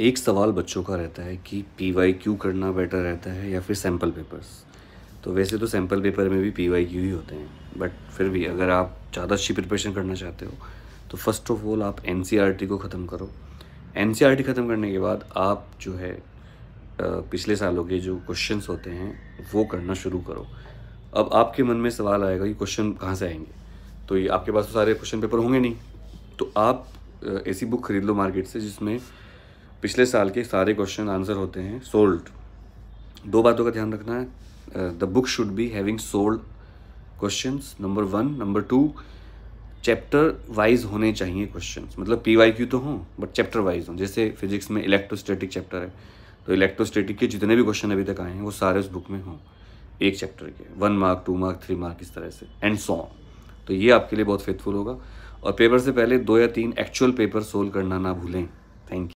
एक सवाल बच्चों का रहता है कि पी वाई क्यू करना बेटर रहता है या फिर सैम्पल पेपर्स तो वैसे तो सैम्पल पेपर में भी पी वाई क्यू ही होते हैं बट फिर भी अगर आप ज़्यादा अच्छी प्रिपरेशन करना चाहते हो तो फर्स्ट ऑफ ऑल आप एन सी आर टी को ख़त्म करो N C R e T ख़त्म करने के बाद आप जो है पिछले सालों के जो क्वेश्चन होते हैं वो करना शुरू करो अब आपके मन में सवाल आएगा कि क्वेश्चन कहाँ से आएंगे तो ये आपके पास तो सारे क्वेश्चन पेपर होंगे नहीं तो आप ऐसी बुक खरीद लो मार्केट से जिसमें पिछले साल के सारे क्वेश्चन आंसर होते हैं सोल्ड दो बातों का ध्यान रखना है the book should be having solved question number one number two chapter wise होने चाहिए क्वेश्चन मतलब पी वाई क्यू तो हों बट चैप्टर वाइज हों जैसे फिजिक्स में इलेक्ट्रोस्टेटिक चैप्टर है तो इलेक्ट्रोस्टेटिक के जितने भी क्वेश्चन अभी तक आए हैं वो सारे उस बुक में हों एक चैप्टर के one mark two mark three mark इस तरह से एंड सॉन्ग तो ये आपके लिए बहुत फेथफुल होगा और पेपर से पहले दो या तीन एक्चुअल पेपर सोल्व करना ना भूलें थैंक यू